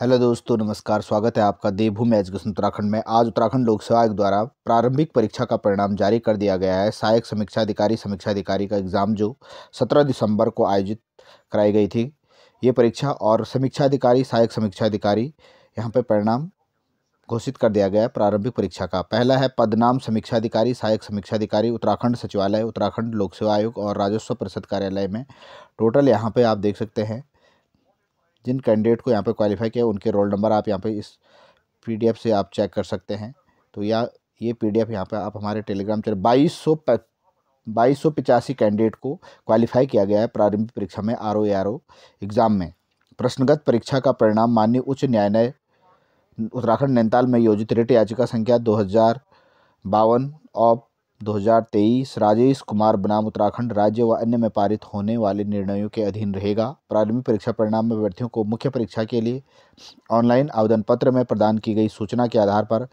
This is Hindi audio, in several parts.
हेलो दोस्तों नमस्कार स्वागत है आपका देवभूमि एजुकेशन उत्तराखंड में आज उत्तराखंड लोक सेवा आयोग द्वारा प्रारंभिक परीक्षा का परिणाम जारी कर दिया गया है सहायक समीक्षा अधिकारी समीक्षा अधिकारी का एग्ज़ाम जो 17 दिसंबर को आयोजित कराई गई थी ये परीक्षा और समीक्षा अधिकारी सहायक समीक्षा अधिकारी यहाँ पर परिणाम घोषित कर दिया गया है प्रारंभिक परीक्षा का पहला है पदनाम समीक्षा अधिकारी सहायक समीक्षा अधिकारी उत्तराखंड सचिवालय उत्तराखंड लोक सेवा आयोग और राजस्व परिषद कार्यालय में टोटल यहाँ पर आप देख सकते हैं जिन कैंडिडेट को यहाँ पर क्वालिफाई किया उनके रोल नंबर आप यहाँ पर इस पी से आप चेक कर सकते हैं तो या ये पी डी एफ यहाँ पर आप हमारे टेलीग्राम चैनल बाईस सौ बाईस सौ पिचासी कैंडिडेट को क्वालिफाई किया गया है प्रारंभिक परीक्षा में R O R O exam में प्रश्नगत परीक्षा का परिणाम माननीय उच्च न्यायालय उत्तराखंड नैनीताल में योजित रिट याचिका संख्या दो हज़ार बावन ऑफ 2023 राजेश कुमार बनाम उत्तराखंड राज्य व अन्य में पारित होने वाले निर्णयों के अधीन रहेगा प्रारंभिक परीक्षा परिणाम में अभ्यर्थियों को मुख्य परीक्षा के लिए ऑनलाइन आवेदन पत्र में प्रदान की गई सूचना के आधार पर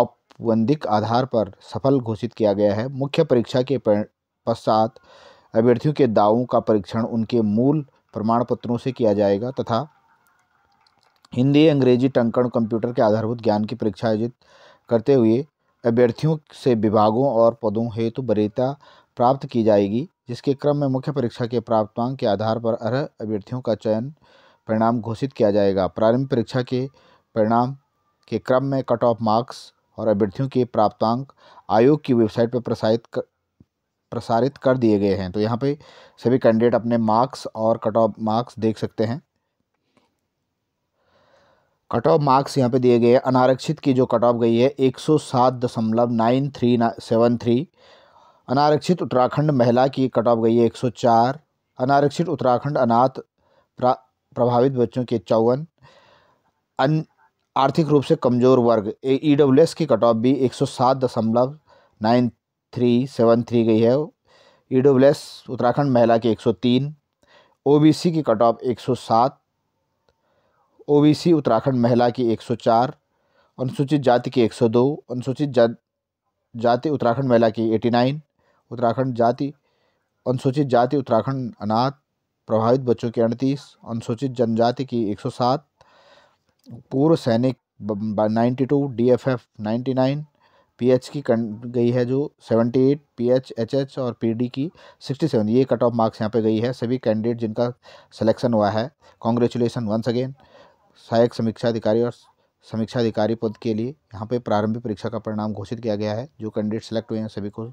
औपबंधिक आधार पर सफल घोषित किया गया है मुख्य परीक्षा के पश्चात अभ्यर्थियों के दावों का परीक्षण उनके मूल प्रमाण पत्रों से किया जाएगा तथा हिंदी अंग्रेजी टंकण कंप्यूटर के आधारभूत ज्ञान की परीक्षा आयोजित करते हुए अभ्यर्थियों से विभागों और पदों हेतु वरीयता प्राप्त की जाएगी जिसके क्रम में मुख्य परीक्षा के प्राप्तांक के आधार पर अर्ह अभ्यर्थियों का चयन परिणाम घोषित किया जाएगा प्रारंभिक परीक्षा के परिणाम के क्रम में कट ऑफ मार्क्स और अभ्यर्थियों के प्राप्तांक आयोग की वेबसाइट पर प्रसारित कर प्रसारित कर दिए गए हैं तो यहाँ पे सभी कैंडिडेट अपने मार्क्स और कट ऑफ मार्क्स देख सकते हैं कट ऑफ मार्क्स यहाँ पे दिए गए हैं अनारक्षित की जो कट ऑफ गई है एक सौ सात दशमलव नाइन थ्री सेवन थ्री अनारक्षित उत्तराखंड महिला की कट ऑफ गई है एक सौ चार अनारक्षित उत्तराखंड अनाथ प्रा प्रभावित बच्चों के चौवन अन आर्थिक रूप से कमज़ोर वर्ग ई डब्ल्यू एस की कट ऑफ भी एक सौ सात दशमलव नाइन थ्री सेवन थ्री गई है ई डब्ल्यू एस उत्तराखंड महिला की एक सौ तीन ओ बी सी की कट ऑफ एक सौ सात ओबीसी उत्तराखंड महिला की 104 अनुसूचित जाति की 102 अनुसूचित जा, जाति उत्तराखंड महिला की 89 उत्तराखंड जाति अनुसूचित जाति उत्तराखंड अनाथ प्रभावित बच्चों की अड़तीस अनुसूचित जनजाति की 107 पूर्व सैनिक 92 डीएफएफ 99 पीएच की गई है जो 78 पीएच एचएच और पीडी की 67 ये कट ऑफ मार्क्स यहाँ पे गई है सभी कैंडिडेट जिनका सिलेक्शन हुआ है कॉन्ग्रेचुलेसन वंस अगेन सहायक समीक्षा अधिकारी और समीक्षा अधिकारी पद के लिए यहाँ पे प्रारंभिक परीक्षा का परिणाम घोषित किया गया है जो कैंडिडेट सेलेक्ट हुए हैं सभी को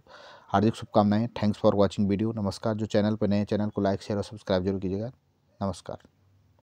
हार्दिक शुभकामनाएं थैंक्स फॉर वाचिंग वीडियो नमस्कार जो चैनल पर नए चैनल को लाइक शेयर और सब्सक्राइब जरूर कीजिएगा नमस्कार